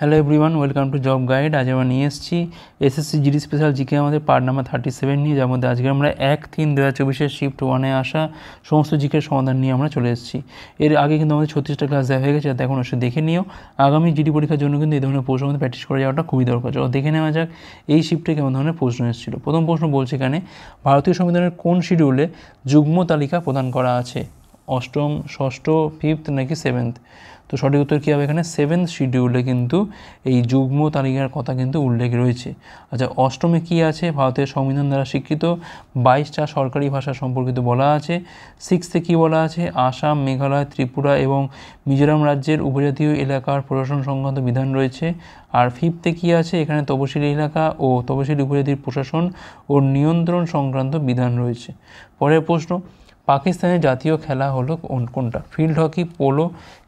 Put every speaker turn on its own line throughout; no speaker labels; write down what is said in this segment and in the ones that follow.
hello everyone welcome to job guide আজ আমরা নিয়ে এসেছি এসএসসি জিডি স্পেশাল জিকে আমাদের পার্ট নাম্বার থার্টি সেভেন নিয়ে যার মধ্যে আজকে আমরা এক তিন দু হাজার চব্বিশের শিফট ওয়ানে আসা সমস্ত জিকের সমাধান নিয়ে আমরা চলে এসেছি এর আগে কিন্তু আমাদের ছত্রিশটা ক্লাস দেওয়া হয়ে গেছে যাতে এখন এসে দেখে নিও আগামী জিডি পরীক্ষার জন্য কিন্তু এই ধরনের প্রশ্ন মধ্যে প্র্যাকটিস করে যাওয়াটা খুবই দরকার চলো দেখে নেওয়া যাক এই শিফটে কেমন ধরনের প্রশ্ন এসেছিল প্রথম প্রশ্ন বলছে এখানে ভারতীয় সংবিধানের কোন শিডিউলে যুগ্ম তালিকা প্রদান করা আছে অষ্টম ষষ্ঠ ফিফথ নাকি সেভেন্থ তো সঠিক উত্তর কী হবে এখানে সেভেন শিডিউলে কিন্তু এই যুগ্ম তালিকার কথা কিন্তু উল্লেখ রয়েছে আচ্ছা অষ্টমে কি আছে ভারতের সংবিধান দ্বারা স্বীকৃত বাইশটা সরকারি ভাষা সম্পর্কিত বলা আছে সিক্সথে কি বলা আছে আসাম মেঘালয় ত্রিপুরা এবং মিজোরাম রাজ্যের উপজাতীয় এলাকার প্রশাসন সংক্রান্ত বিধান রয়েছে আর ফিফতে কি আছে এখানে তপশিলি এলাকা ও তপশিলি উপজাতির প্রশাসন ও নিয়ন্ত্রণ সংক্রান্ত বিধান রয়েছে পরের প্রশ্ন পাকিস্তানের জাতীয় খেলা হলো কোন কোনটা ফিল্ড হকি পোলো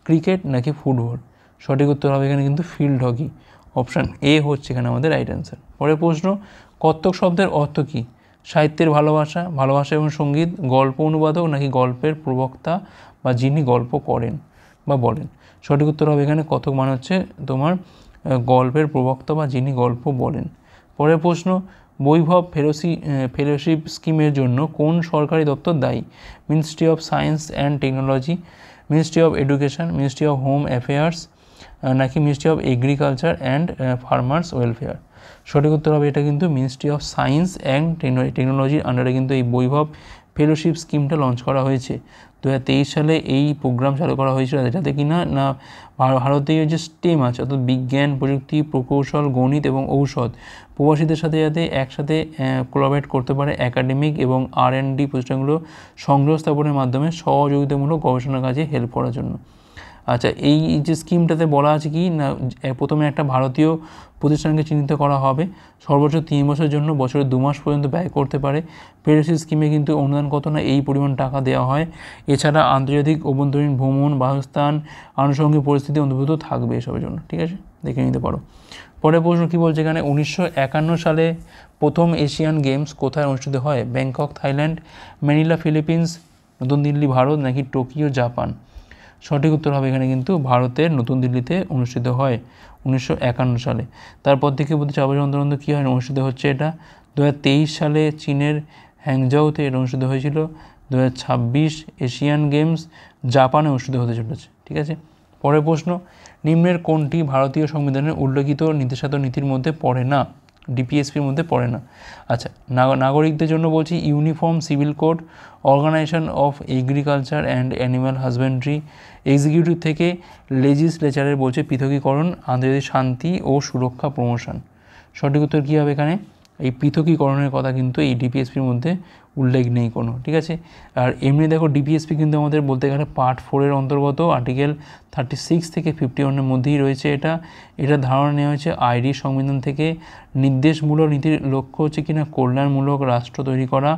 ক্রিকেট নাকি ফুটবল সঠিক উত্তর হবে এখানে কিন্তু ফিল্ড হকি অপশান এ হচ্ছে এখানে আমাদের রাইট অ্যান্সার পরের প্রশ্ন কত্থক শব্দের অর্থ কী সাহিত্যের ভালোবাসা ভালোবাসা এবং সঙ্গীত গল্প অনুবাদক নাকি গল্পের প্রবক্তা বা যিনি গল্প করেন বা বলেন সঠিক উত্তর হবে এখানে কত্থক মানে হচ্ছে তোমার গল্পের প্রবক্তা বা যিনি গল্প বলেন পরের প্রশ্ন বৈভব ফেলোসি ফেলোশিপ স্কিমের জন্য কোন সরকারি দপ্তর দায়ী ministry of science and technology ministry of education ministry of home affairs নাকি ministry of agriculture and farmers welfare সঠিক উত্তর হবে এটা কিন্তু মিনিস্ট্রি অফ সায়েন্স অ্যান্ড টেকনোলজির আন্ডারে কিন্তু এই বৈভব ফেলোশিপ স্কিমটা লঞ্চ করা হয়েছে দু সালে এই প্রোগ্রাম চালু করা হয়েছিল যেটাতে কি না না ভারতীয় যে স্টেম আছে অর্থাৎ বিজ্ঞান প্রযুক্তি প্রকৌশল গণিত এবং ঔষধ প্রবাসীদের সাথে যাতে একসাথে কোলাবরেট করতে পারে একাডেমিক এবং আর এন ডি প্রতিষ্ঠানগুলো সংগ্রহ স্থাপনের মাধ্যমে সহযোগিতামূলক গবেষণার কাজে হেল্প করার জন্য আচ্ছা এই যে স্কিমটাতে বলা আছে কি না প্রথমে একটা ভারতীয় প্রতিষ্ঠানকে চিহ্নিত করা হবে সর্বোচ্চ তিন বছরের জন্য বছরে দু মাস পর্যন্ত ব্যয় করতে পারে পেরেসি স্কিমে কিন্তু অনুদান কত না এই পরিমাণ টাকা দেওয়া হয় এছাড়া আন্তর্জাতিক অভ্যন্তরীণ ভ্রমণ বাসস্থান আনুষঙ্গিক পরিস্থিতি অন্তর্ভুক্ত থাকবে এসবের জন্য ঠিক আছে দেখে নিতে পারো পরের প্রশ্ন কী বলছে এখানে উনিশশো সালে প্রথম এশিয়ান গেমস কোথায় অনুষ্ঠিত হয় ব্যাংকক থাইল্যান্ড ম্যানিলা ফিলিপিন্স নতুন দিল্লি ভারত নাকি টোকিও জাপান সঠিক উত্তর হবে এখানে কিন্তু ভারতের নতুন দিল্লিতে অনুষ্ঠিত হয় উনিশশো সালে তারপর থেকে বলতে চাবাস আন্দোলন কী হয় অনুষ্ঠিত হচ্ছে এটা দু সালে চীনের হ্যাংজাওতে এটা অনুষ্ঠিত হয়েছিল দু এশিয়ান গেমস জাপানে অনুষ্ঠিত হতে চলেছে ঠিক আছে পরের প্রশ্ন নিম্নের কোনটি ভারতীয় সংবিধানের উল্লেখিত নির্দেশাত নীতির মধ্যে পড়ে না ডিপিএসপির মধ্যে পড়ে না আচ্ছা নাগরিকদের জন্য বলছি uniform civil code organisation of agriculture and animal husbandry executive থেকে লেজিসলেচারের বলছে পৃথকীকরণ আন্তর্জাতিক শান্তি ও সুরক্ষা প্রমোশন সঠিক উত্তর কী হবে এখানে এই পৃথকীকরণের কথা কিন্তু এই ডিপিএসপির মধ্যে উল্লেখ নেই কোনো ঠিক আছে আর এমনি দেখো ডিপিএসপি কিন্তু আমাদের বলতে গেলে পার্ট ফোরের অন্তর্গত আর্টিকেল থার্টি সিক্স থেকে ফিফটি ওয়ানের মধ্যেই রয়েছে এটা এটা ধারণা নেওয়া হয়েছে আইডি সংবিধান থেকে নির্দেশমূলক নীতির লক্ষ্য হচ্ছে কিনা কল্যাণমূলক রাষ্ট্র তৈরি করা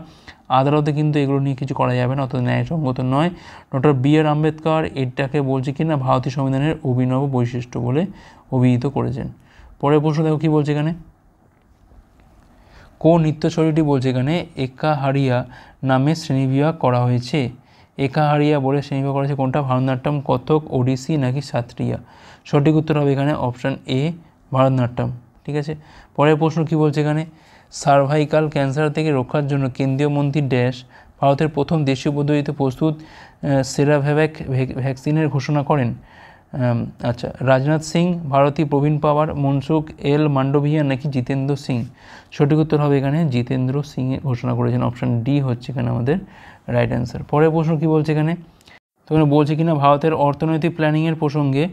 আদালতে কিন্তু এগুলো নিয়ে কিছু করা যাবে না অত ন্যায়সঙ্গত নয় ডক্টর বি আর আম্বেদকর এটাকে বলছে কিনা ভারতীয় সংবিধানের অভিনব বৈশিষ্ট্য বলে অভিহিত করেছেন পরের প্রশ্ন দেখো কী বলছে এখানে কোন নৃত্যশৈলীটি বলছে এখানে একাহারিয়া নামে শ্রেণীবিভাগ করা হয়েছে একাহারিয়া বলে শ্রেণীবিভাগ করা হয়েছে কোনটা ভারতনাট্যম কথক ওডিসি নাকি সাত্রিয়া সঠিক উত্তর হবে এখানে অপশান এ ভারতনাট্যম ঠিক আছে পরের প্রশ্ন কি বলছে এখানে সার্ভাইকাল ক্যান্সার থেকে রক্ষার জন্য কেন্দ্রীয় মন্ত্রী ড্যাশ ভারতের প্রথম দেশীয় পদ্ধতিতে প্রস্তুত সেরাভ্যাভ্যাক ভ্যাকসিনের ঘোষণা করেন আচ্ছা রাজনাথ সিং ভারতী প্রবীণ পাওয়ার মনসুখ এল মান্ডভিয়া নাকি জিতেন্দ্র সিং সঠিক উত্তর হবে এখানে জিতেন্দ্র সিং ঘোষণা করেছেন অপশান ডি হচ্ছে এখানে আমাদের রাইট অ্যান্সার পরের প্রশ্ন কী বলছে এখানে তো বলছে কিনা ভারতের অর্থনৈতিক প্ল্যানিংয়ের প্রসঙ্গে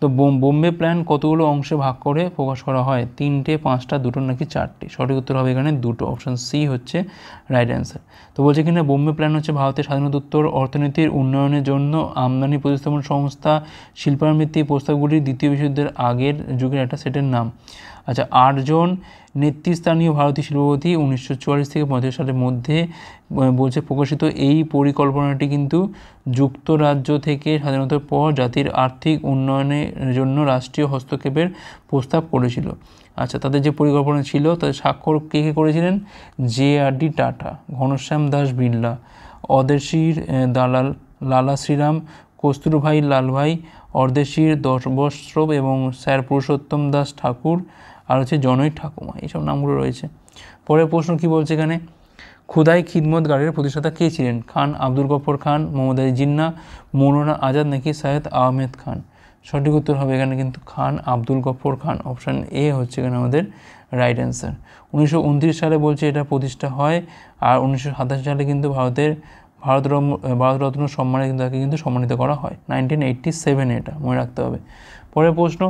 তো বোম্বে প্ল্যান কতগুলো অংশে ভাগ করে প্রকাশ করা হয় তিনটে পাঁচটা দুটো নাকি চারটে সঠিক উত্তর হবে এখানে দুটো অপশান সি হচ্ছে রাইট অ্যান্সার তো বলছে কিনা বোম্বে প্ল্যান হচ্ছে ভারতের উত্তর অর্থনীতির উন্নয়নের জন্য আমদানি প্রতিস্থাপন সংস্থা শিল্পায়ন প্রস্তাবগুলির দ্বিতীয় বিশ্বযুদ্ধের আগের যুগের একটা সেটের নাম আচ্ছা আটজন নেতৃস্থানীয় ভারতীয় শিল্পপতি উনিশশো থেকে পঞ্চাশ সালের মধ্যে বলছে প্রকাশিত এই পরিকল্পনাটি কিন্তু যুক্তরাজ্য থেকে স্বাধীনতার পর জাতির আর্থিক উন্নয়নের জন্য রাষ্ট্রীয় হস্তক্ষেপের প্রস্তাব করেছিল আচ্ছা তাদের যে পরিকল্পনা ছিল তাদের স্বাক্ষর কে কে করেছিলেন J R D Tata Ghanshyam Das Birla Ardeshir Dalal Lala Shriram Kasturbhai Lalbhai Ardeshir দশবশ্রব এবং স্যার পুরুষোত্তম দাস ঠাকুর আর হচ্ছে জনৈ ঠাকুমা এইসব নামগুলো রয়েছে পরের প্রশ্ন কি বলছে এখানে খুদাই খিদমতগারের প্রতিষ্ঠাতা কে ছিলেন খান আব্দুল গফর খান মোহাম্মদ আলী জিন্না মৌলানা আজাদ নাকি সৈয়দ আহমেদ খান সঠিক উত্তর হবে এখানে কিন্তু খান আব্দুল গফর খান অপশান এ হচ্ছে এখানে আমাদের রাইট অ্যান্সার উনিশশো সালে বলছে এটা প্রতিষ্ঠা হয় আর উনিশশো সালে কিন্তু ভারতের ভারতরম ভারতরত্ন সম্মানে কিন্তু তাকে কিন্তু সম্মানিত করা হয় নাইনটিন এইটটি সেভেনে এটা মনে রাখতে হবে পরের প্রশ্ন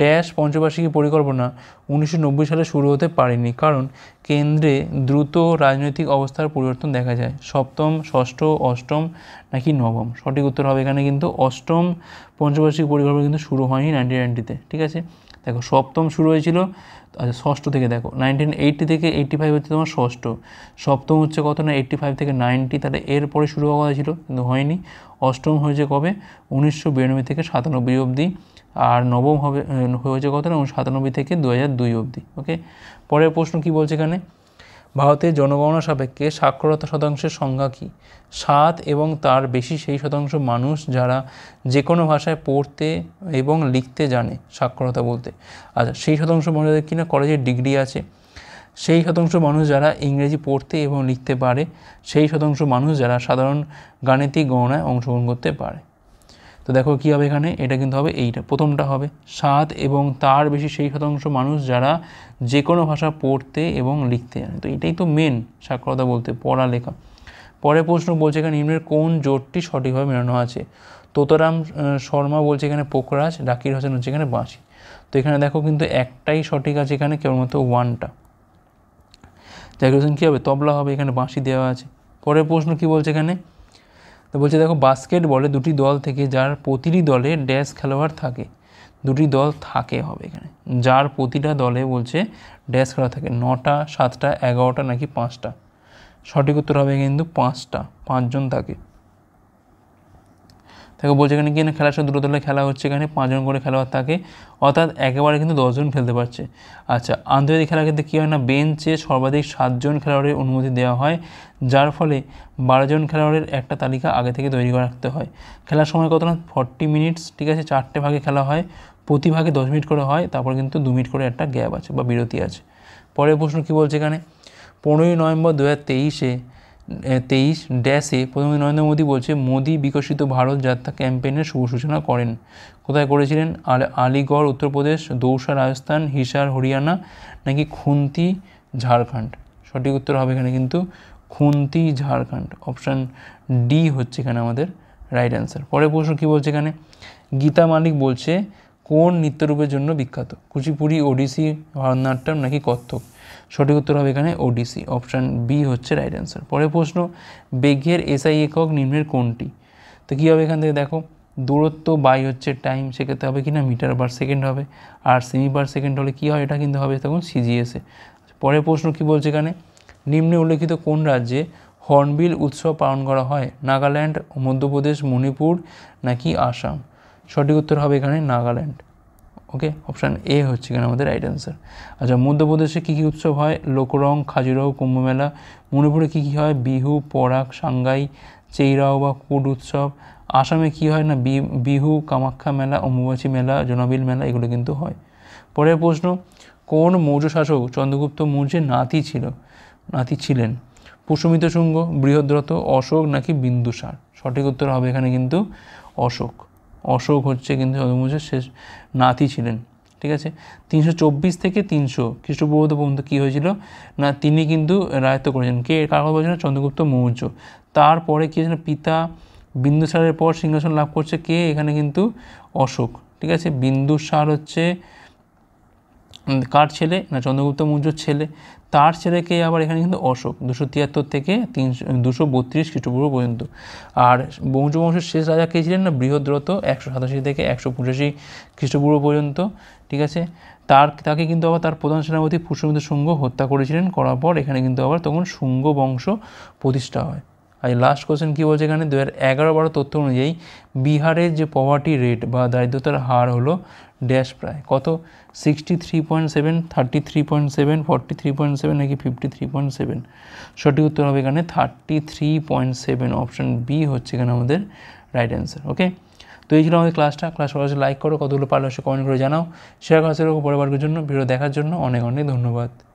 ড্যাশ পঞ্চবার্ষিকী পরিকল্পনা উনিশশো সালে শুরু হতে পারেনি কারণ কেন্দ্রে দ্রুত রাজনৈতিক অবস্থার পরিবর্তন দেখা যায় সপ্তম ষষ্ঠ অষ্টম নাকি নবম সঠিক উত্তর হবে এখানে কিন্তু অষ্টম পঞ্চবার্ষিকী পরিকল্পনা কিন্তু শুরু হয়নি নাইনটিন নাইনটিতে ঠিক আছে দেখো সপ্তম শুরু হয়েছিল আচ্ছা ষষ্ঠ থেকে দেখো নাইনটিন এইটটি থেকে এইটটি ফাইভ হচ্ছে তোমার ষষ্ঠ সপ্তম হচ্ছে কত না এইটটি ফাইভ থেকে নাইনটি তাহলে এরপরে শুরু হওয়া কথা ছিল কিন্তু হয়নি অষ্টম হয়েছে কবে উনিশশো বিরানব্বই থেকে সাতানব্বই অবধি আর নবম হবে হয়েছে কত না সাতানব্বই থেকে দু হাজার দুই অবধি ওকে পরের প্রশ্ন কি বলছে এখানে ভারতের জনগণনা সাপেক্ষে সাক্ষরতা শতাংশের সংজ্ঞা কী সাত এবং তার বেশি সেই শতাংশ মানুষ যারা যে কোনো ভাষায় পড়তে এবং লিখতে জানে সাক্ষরতা বলতে আচ্ছা সেই শতাংশ মানুষদের কিনা কলেজের ডিগ্রি আছে সেই শতাংশ মানুষ যারা ইংরেজি পড়তে এবং লিখতে পারে সেই শতাংশ মানুষ যারা সাধারণ গাণিতিক গণনায় অংশগ্রহণ করতে পারে তো দেখো কী হবে এখানে এটা কিন্তু হবে এইটা প্রথমটা হবে সাত এবং তার বেশি সেই শতাংশ মানুষ যারা যে কোনো ভাষা পড়তে এবং লিখতে জানে তো এটাই তো মেন সাক্ষরতা বলতে পড়ালেখা পরের প্রশ্ন বলছে এখানে নিম্নের কোন জোটটি সঠিকভাবে মেলানো আছে তোতারাম শর্মা বলছে এখানে পোকরাজ ডাকির হোসেন হচ্ছে এখানে বাঁশি তো এখানে দেখো কিন্তু একটাই সঠিক আছে এখানে কেবলমাত্র ওয়ানটা জাকির হোসেন কী হবে তবলা হবে এখানে বাঁশি দেওয়া আছে পরের প্রশ্ন কি বলছে এখানে তো বলছে দেখো বাস্কেট বলে দুটি দল থেকে যার প্রতিটি দলে ড্যাশ খেলোয়াড় থাকে দুটি দল থাকে হবে এখানে যার প্রতিটা দলে বলছে ড্যাশ খেলোয়াড় থাকে নটা সাতটা এগারোটা নাকি পাঁচটা সঠিক উত্তর হবে কিন্তু পাঁচটা পাঁচজন থাকে তাকে বলছে এখানে কি না খেলার সময় দুটো দলে খেলা হচ্ছে এখানে পাঁচজন করে খেলোয়াড় থাকে অর্থাৎ একেবারে কিন্তু দশজন খেলতে পারছে আচ্ছা আন্তর্জাতিক খেলার ক্ষেত্রে কী হয় না বেঞ্চে সর্বাধিক সাতজন খেলোয়াড়ের অনুমতি দেওয়া হয় যার ফলে বারোজন খেলোয়াড়ের একটা তালিকা আগে থেকে তৈরি করে রাখতে হয় খেলার সময় কত না ফর্টি মিনিটস ঠিক আছে চারটে ভাগে খেলা হয় প্রতি ভাগে দশ মিনিট করে হয় তারপর কিন্তু দু মিনিট করে একটা গ্যাপ আছে বা বিরতি আছে পরের প্রশ্ন কী বলছে এখানে পনেরোই নভেম্বর দু হাজার তেইশে তেইশ ড্যাশে প্রধানমন্ত্রী নরেন্দ্র মোদী বলছে মোদী বিকশিত ভারত যাত্রা ক্যাম্পেইনের শুভ সূচনা করেন কোথায় করেছিলেন আল আলিগড় উত্তরপ্রদেশ দৌসা রাজস্থান হিসার হরিয়ানা নাকি খুন্তি ঝাড়খণ্ড সঠিক উত্তর হবে এখানে কিন্তু খুন্তি ঝাড়খণ্ড অপশান ডি হচ্ছে এখানে আমাদের রাইট অ্যান্সার পরের প্রশ্ন কী বলছে এখানে গীতা মালিক বলছে কোন নৃত্যরূপের জন্য বিখ্যাত কুচিপুরি ওডিসি ভারতনাট্যম নাকি কত্থক সঠিক উত্তর হবে এখানে ওডিসি অপশান বি হচ্ছে রাইট অ্যান্সার পরের প্রশ্ন বেগের এসআই একক নিম্নের কোনটি তো কী হবে এখান থেকে দেখো দূরত্ব বাই হচ্ছে টাইম সেক্ষেত্রে হবে কি না মিটার পার সেকেন্ড হবে আর সেমি পার সেকেন্ড হলে কী হয় এটা কিন্তু হবে তখন সিজিএসে পরের প্রশ্ন কি বলছে এখানে নিম্নে উল্লেখিত কোন রাজ্যে হর্নবিল উৎসব পালন করা হয় নাগাল্যান্ড মধ্যপ্রদেশ মণিপুর নাকি আসাম সঠিক উত্তর হবে এখানে নাগাল্যান্ড ওকে অপশান এ হচ্ছে এখানে আমাদের রাইট অ্যান্সার আচ্ছা মধ্যপ্রদেশে কী কী উৎসব হয় লোকরং খাজুরাহো কুম্ভমেলা মণিপুরে কী কী হয় বিহু পরাগ সাংঘাই চেইরাও বা কুট উৎসব আসামে কী হয় না বিহু কামাখ্যা মেলা অম্বুবাচী মেলা জোনাবিল মেলা এগুলো কিন্তু হয় পরের প্রশ্ন কোন মৌর্য শাসক চন্দ্রগুপ্ত মৌর্যের নাতি ছিল নাতি ছিলেন প্রশমিত শুঙ্গ বৃহদ্রত অশোক নাকি বিন্দুসার সঠিক উত্তর হবে এখানে কিন্তু অশোক অশোক হচ্ছে কিন্তু চন্দ্রবংশের শেষ নাতি ছিলেন ঠিক আছে তিনশো চব্বিশ থেকে তিনশো খ্রিস্টপূর্ব পর্যন্ত কী হয়েছিল না তিনি কিন্তু রায়ত্ব করেছেন কে কার কথা বলছিলেন চন্দ্রগুপ্ত মৌর্য তারপরে কী হয়েছিল পিতা বিন্দুসারের পর সিংহাসন লাভ করছে কে এখানে কিন্তু অশোক ঠিক আছে বিন্দুসার হচ্ছে কার ছেলে না চন্দ্রগুপ্ত মৌর্যর ছেলে তার ছেলেকে আবার এখানে কিন্তু অশোক দুশো তিয়াত্তর থেকে তিনশো দুশো বত্রিশ খ্রিস্টপূর্ব পর্যন্ত আর বংশবংশের শেষ রাজা কে ছিলেন না বৃহদ্রত একশো সাতাশি থেকে একশো পঁচাশি খ্রিস্টপূর্ব পর্যন্ত ঠিক আছে তার তাকে কিন্তু আবার তার প্রধান সেনাপতি পুষ্যমিত্র শুঙ্গ হত্যা করেছিলেন করার পর এখানে কিন্তু আবার তখন শুঙ্গ বংশ প্রতিষ্ঠা হয় আর লাস্ট কোয়েশ্চেন কী বলছে এখানে দু হাজার এগারো বারো তথ্য অনুযায়ী বিহারের যে পভার্টি রেট বা দারিদ্রতার হার হলো ড্যাশ প্রায় কত sixty three point seven thirty three point seven forty three point seven নাকি ফিফটি থ্রি পয়েন্ট সেভেন সঠিক উত্তর হবে এখানে thirty three point seven option B হচ্ছে এখানে আমাদের রাইট অ্যান্সার ওকে তো এই ছিল আমাদের ক্লাসটা ক্লাস করার লাইক করো কতগুলো পারলে কমেন্ট করে জানাও শেয়ার করার পরে জন্য ভিডিও দেখার জন্য অনেক অনেক ধন্যবাদ